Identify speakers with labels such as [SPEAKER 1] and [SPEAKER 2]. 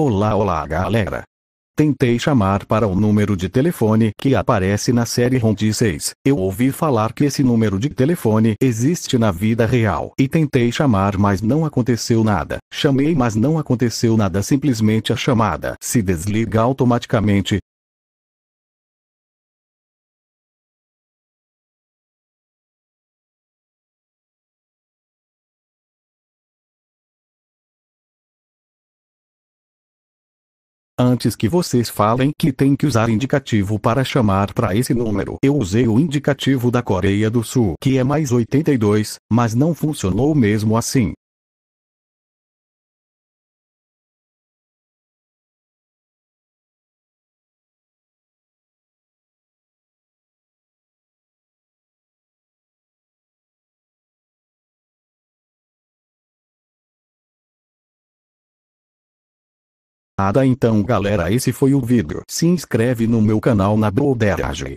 [SPEAKER 1] Olá, olá, galera. Tentei chamar para o número de telefone que aparece na série Rondi 6. Eu ouvi falar que esse número de telefone existe na vida real e tentei chamar, mas não aconteceu nada. Chamei, mas não aconteceu nada, simplesmente a chamada se desliga automaticamente. Antes que vocês falem que tem que usar indicativo para chamar para esse número, eu usei o indicativo da Coreia do Sul, que é mais 82, mas não
[SPEAKER 2] funcionou mesmo assim. Ada então galera esse foi o vídeo. Se inscreve no meu canal na Broderage.